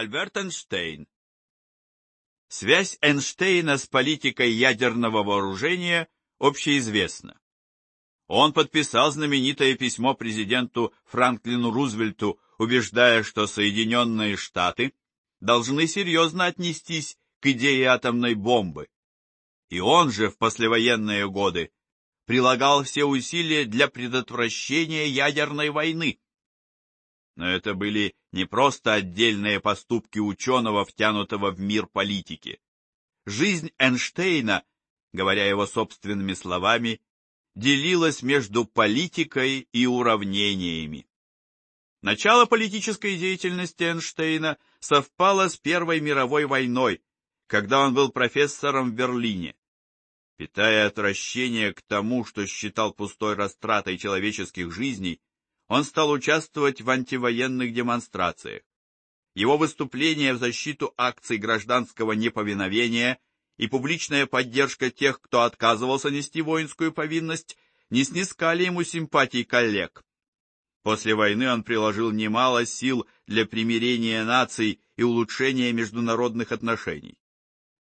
Альберт Эйнштейн. Связь Эйнштейна с политикой ядерного вооружения общеизвестна. Он подписал знаменитое письмо президенту Франклину Рузвельту, убеждая, что Соединенные Штаты должны серьезно отнестись к идее атомной бомбы. И он же в послевоенные годы прилагал все усилия для предотвращения ядерной войны но это были не просто отдельные поступки ученого, втянутого в мир политики. Жизнь Эйнштейна, говоря его собственными словами, делилась между политикой и уравнениями. Начало политической деятельности Эйнштейна совпало с Первой мировой войной, когда он был профессором в Берлине. Питая отвращение к тому, что считал пустой растратой человеческих жизней, он стал участвовать в антивоенных демонстрациях. Его выступления в защиту акций гражданского неповиновения и публичная поддержка тех, кто отказывался нести воинскую повинность, не снискали ему симпатий коллег. После войны он приложил немало сил для примирения наций и улучшения международных отношений.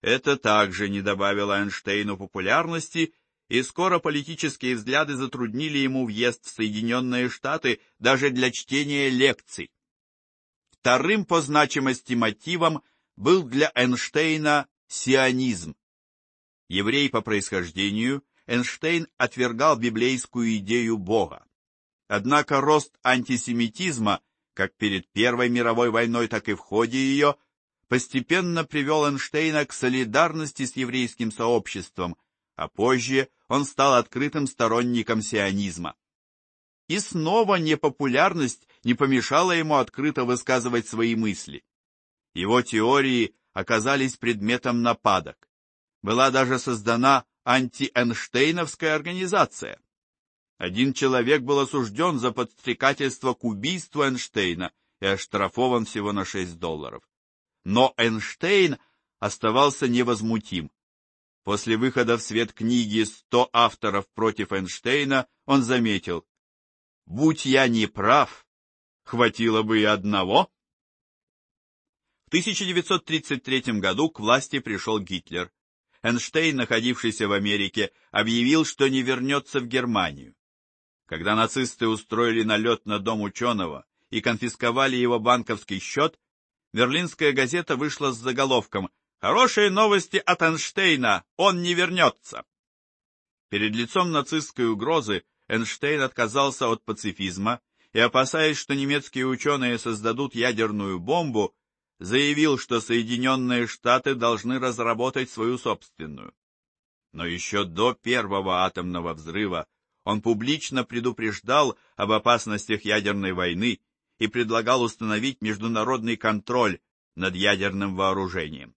Это также не добавило Эйнштейну популярности и скоро политические взгляды затруднили ему въезд в Соединенные Штаты даже для чтения лекций. Вторым по значимости мотивом был для Эйнштейна сионизм. Еврей по происхождению, Эйнштейн отвергал библейскую идею Бога. Однако рост антисемитизма, как перед Первой мировой войной, так и в ходе ее, постепенно привел Эйнштейна к солидарности с еврейским сообществом – а позже он стал открытым сторонником сионизма. И снова непопулярность не помешала ему открыто высказывать свои мысли. Его теории оказались предметом нападок. Была даже создана антиэнштейновская организация. Один человек был осужден за подстрекательство к убийству Эйнштейна и оштрафован всего на 6 долларов. Но Эйнштейн оставался невозмутим. После выхода в свет книги «Сто авторов против Эйнштейна» он заметил, «Будь я не прав, хватило бы и одного». В 1933 году к власти пришел Гитлер. Эйнштейн, находившийся в Америке, объявил, что не вернется в Германию. Когда нацисты устроили налет на дом ученого и конфисковали его банковский счет, верлинская газета вышла с заголовком Хорошие новости от Эйнштейна, он не вернется. Перед лицом нацистской угрозы Эйнштейн отказался от пацифизма и, опасаясь, что немецкие ученые создадут ядерную бомбу, заявил, что Соединенные Штаты должны разработать свою собственную. Но еще до первого атомного взрыва он публично предупреждал об опасностях ядерной войны и предлагал установить международный контроль над ядерным вооружением.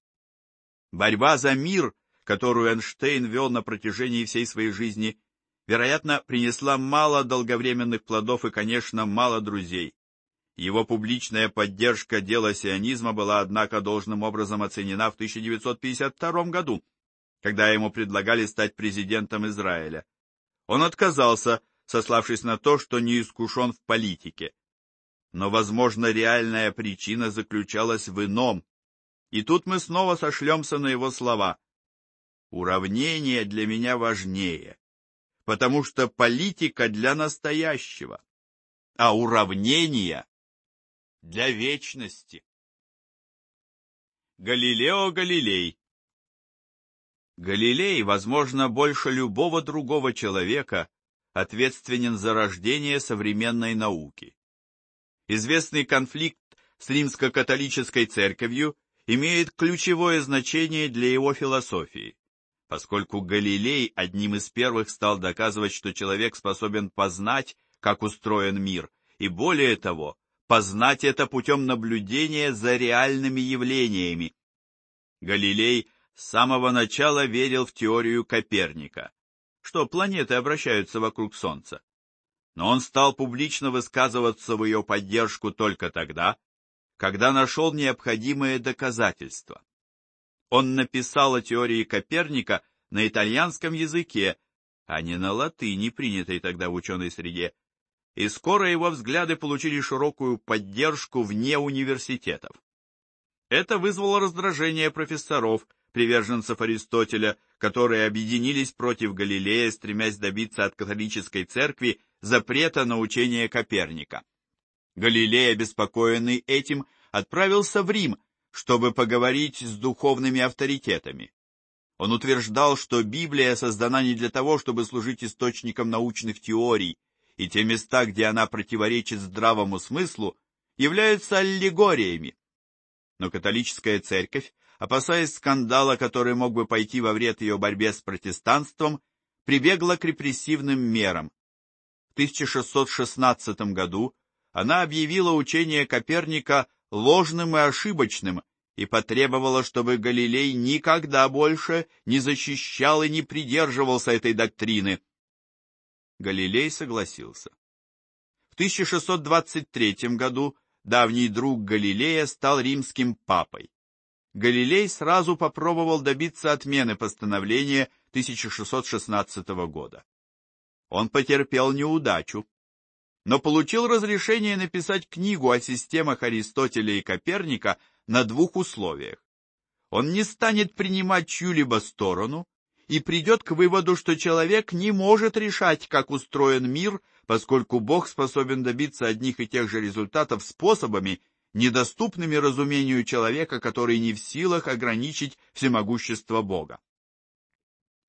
Борьба за мир, которую Эйнштейн вел на протяжении всей своей жизни, вероятно, принесла мало долговременных плодов и, конечно, мало друзей. Его публичная поддержка дела сионизма была, однако, должным образом оценена в 1952 году, когда ему предлагали стать президентом Израиля. Он отказался, сославшись на то, что не искушен в политике. Но, возможно, реальная причина заключалась в ином. И тут мы снова сошлемся на его слова. Уравнение для меня важнее, потому что политика для настоящего, а уравнение для вечности. Галилео Галилей Галилей, возможно, больше любого другого человека, ответственен за рождение современной науки. Известный конфликт с римско-католической церковью – имеет ключевое значение для его философии, поскольку Галилей одним из первых стал доказывать, что человек способен познать, как устроен мир, и более того, познать это путем наблюдения за реальными явлениями. Галилей с самого начала верил в теорию Коперника, что планеты обращаются вокруг Солнца. Но он стал публично высказываться в ее поддержку только тогда, когда нашел необходимые доказательства. Он написал о теории Коперника на итальянском языке, а не на латыни, принятой тогда в ученой среде, и скоро его взгляды получили широкую поддержку вне университетов. Это вызвало раздражение профессоров, приверженцев Аристотеля, которые объединились против Галилея, стремясь добиться от католической церкви запрета на учение Коперника. Галилей, обеспокоенный этим, отправился в Рим, чтобы поговорить с духовными авторитетами. Он утверждал, что Библия создана не для того, чтобы служить источником научных теорий, и те места, где она противоречит здравому смыслу, являются аллегориями. Но католическая церковь, опасаясь скандала, который мог бы пойти во вред ее борьбе с протестантством, прибегла к репрессивным мерам. В 1616 году она объявила учение Коперника ложным и ошибочным и потребовала, чтобы Галилей никогда больше не защищал и не придерживался этой доктрины. Галилей согласился. В 1623 году давний друг Галилея стал римским папой. Галилей сразу попробовал добиться отмены постановления 1616 года. Он потерпел неудачу но получил разрешение написать книгу о системах Аристотеля и Коперника на двух условиях. Он не станет принимать чью-либо сторону и придет к выводу, что человек не может решать, как устроен мир, поскольку Бог способен добиться одних и тех же результатов способами, недоступными разумению человека, который не в силах ограничить всемогущество Бога.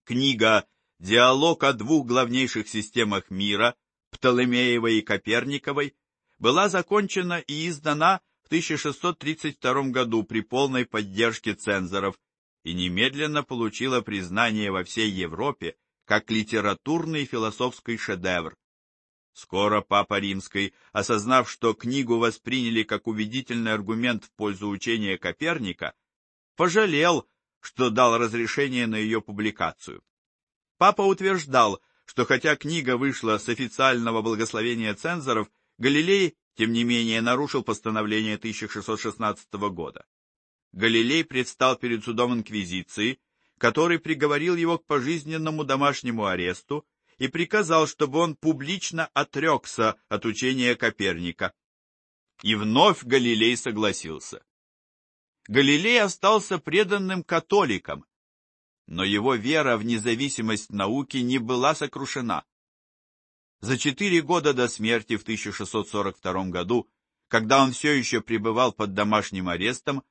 Книга «Диалог о двух главнейших системах мира» Птолемеевой и Коперниковой, была закончена и издана в 1632 году при полной поддержке цензоров и немедленно получила признание во всей Европе как литературный и философский шедевр. Скоро Папа Римский, осознав, что книгу восприняли как убедительный аргумент в пользу учения Коперника, пожалел, что дал разрешение на ее публикацию. Папа утверждал, что хотя книга вышла с официального благословения цензоров, Галилей, тем не менее, нарушил постановление 1616 года. Галилей предстал перед судом Инквизиции, который приговорил его к пожизненному домашнему аресту и приказал, чтобы он публично отрекся от учения Коперника. И вновь Галилей согласился. Галилей остался преданным католиком, но его вера в независимость науки не была сокрушена. За четыре года до смерти в 1642 году, когда он все еще пребывал под домашним арестом,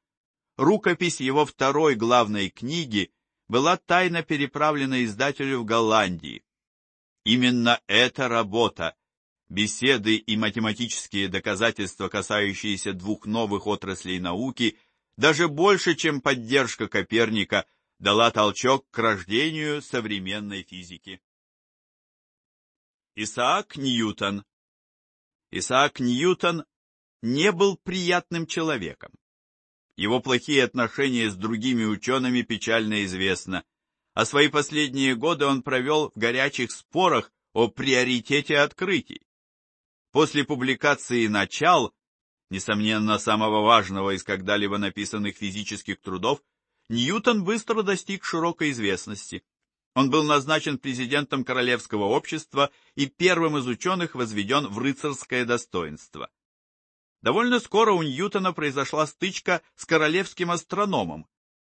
рукопись его второй главной книги была тайно переправлена издателю в Голландии. Именно эта работа, беседы и математические доказательства, касающиеся двух новых отраслей науки, даже больше, чем поддержка Коперника – дала толчок к рождению современной физики. Исаак Ньютон Исаак Ньютон не был приятным человеком. Его плохие отношения с другими учеными печально известны, а свои последние годы он провел в горячих спорах о приоритете открытий. После публикации «Начал», несомненно, самого важного из когда-либо написанных физических трудов, Ньютон быстро достиг широкой известности. Он был назначен президентом Королевского общества и первым из ученых возведен в рыцарское достоинство. Довольно скоро у Ньютона произошла стычка с королевским астрономом,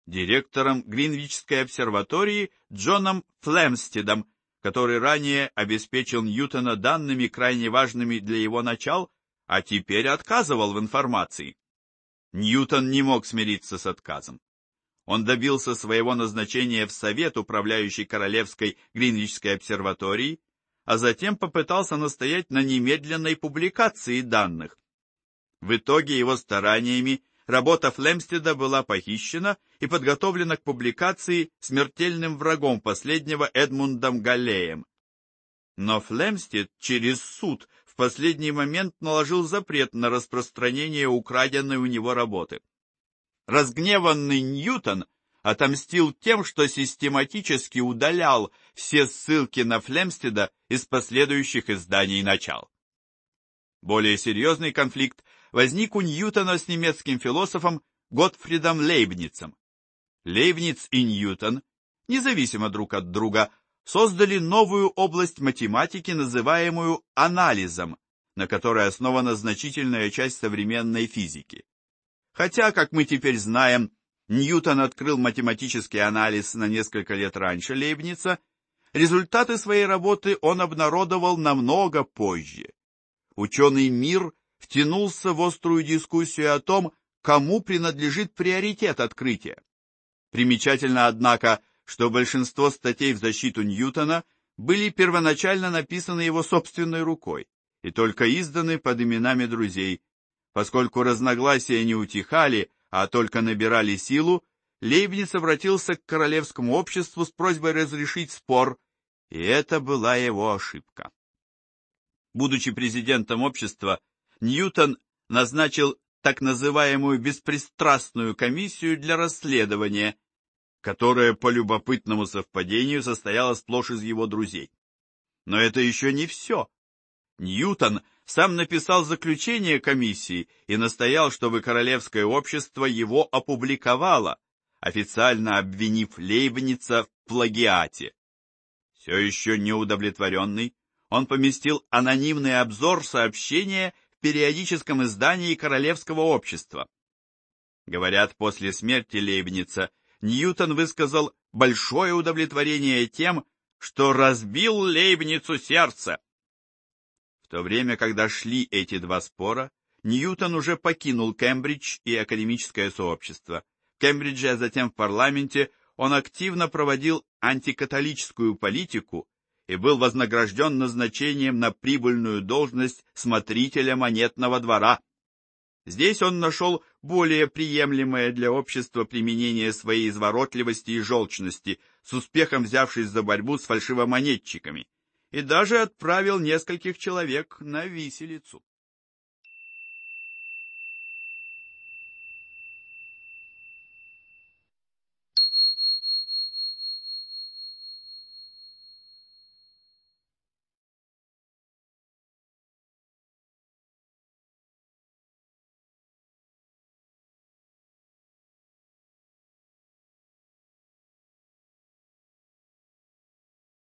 директором Гринвичской обсерватории Джоном Флемстедом, который ранее обеспечил Ньютона данными, крайне важными для его начал, а теперь отказывал в информации. Ньютон не мог смириться с отказом он добился своего назначения в Совет, управляющий Королевской Гринвичской обсерваторией, а затем попытался настоять на немедленной публикации данных. В итоге его стараниями работа Флемстеда была похищена и подготовлена к публикации смертельным врагом последнего Эдмундом Галлеем. Но Флемстед через суд в последний момент наложил запрет на распространение украденной у него работы. Разгневанный Ньютон отомстил тем, что систематически удалял все ссылки на Флемстеда из последующих изданий начал. Более серьезный конфликт возник у Ньютона с немецким философом Готфридом Лейбницем. Лейбниц и Ньютон, независимо друг от друга, создали новую область математики, называемую анализом, на которой основана значительная часть современной физики. Хотя, как мы теперь знаем, Ньютон открыл математический анализ на несколько лет раньше Лейбница, результаты своей работы он обнародовал намного позже. Ученый мир втянулся в острую дискуссию о том, кому принадлежит приоритет открытия. Примечательно, однако, что большинство статей в защиту Ньютона были первоначально написаны его собственной рукой и только изданы под именами друзей Поскольку разногласия не утихали, а только набирали силу, Лейбниц обратился к королевскому обществу с просьбой разрешить спор, и это была его ошибка. Будучи президентом общества, Ньютон назначил так называемую беспристрастную комиссию для расследования, которая по любопытному совпадению состояла сплошь из его друзей. Но это еще не все. Ньютон сам написал заключение комиссии и настоял, чтобы Королевское общество его опубликовало, официально обвинив Лейбница в плагиате. Все еще неудовлетворенный, он поместил анонимный обзор сообщения в периодическом издании Королевского общества. Говорят, после смерти Лейбница Ньютон высказал большое удовлетворение тем, что разбил Лейбницу сердце. В то время, когда шли эти два спора, Ньютон уже покинул Кембридж и академическое сообщество. В Кембридже, а затем в парламенте, он активно проводил антикатолическую политику и был вознагражден назначением на прибыльную должность смотрителя монетного двора. Здесь он нашел более приемлемое для общества применение своей изворотливости и желчности, с успехом взявшись за борьбу с фальшивомонетчиками и даже отправил нескольких человек на виселицу.